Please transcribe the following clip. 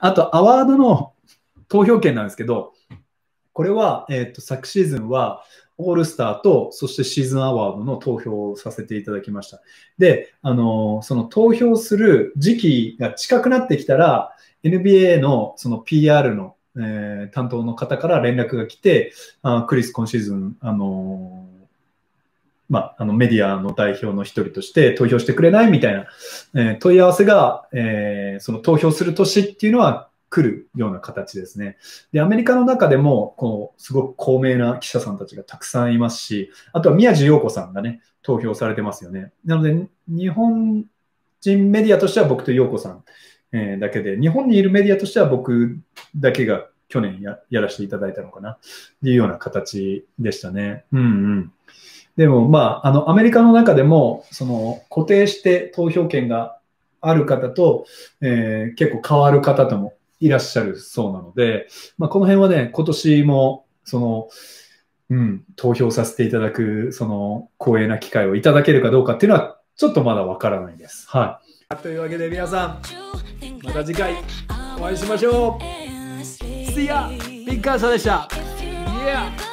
あと、アワードの投票権なんですけど、これは、えっ、ー、と、昨シーズンは、オールスターと、そしてシーズンアワードの投票をさせていただきました。で、あのー、その投票する時期が近くなってきたら、NBA のその PR の、えー、担当の方から連絡が来て、あクリス、今シーズン、あのまあ、あのメディアの代表の一人として投票してくれないみたいな、えー、問い合わせが、えー、その投票する年っていうのは来るような形ですね。で、アメリカの中でも、こう、すごく高名な記者さんたちがたくさんいますし、あとは宮地洋子さんがね、投票されてますよね。なので、日本人メディアとしては僕と洋子さん、えー、だけで、日本にいるメディアとしては僕だけが去年やらせていただいたのかな、っていうような形でしたね。うんうん。でも、まあ、あの、アメリカの中でも、その、固定して投票権がある方と、えー、結構変わる方ともいらっしゃるそうなので、まあ、この辺はね、今年も、その、うん、投票させていただく、その、光栄な機会をいただけるかどうかっていうのは、ちょっとまだわからないです。はい。というわけで皆さん、また次回お会いしましょう !See ya! ビッグアーサーでした Yeah!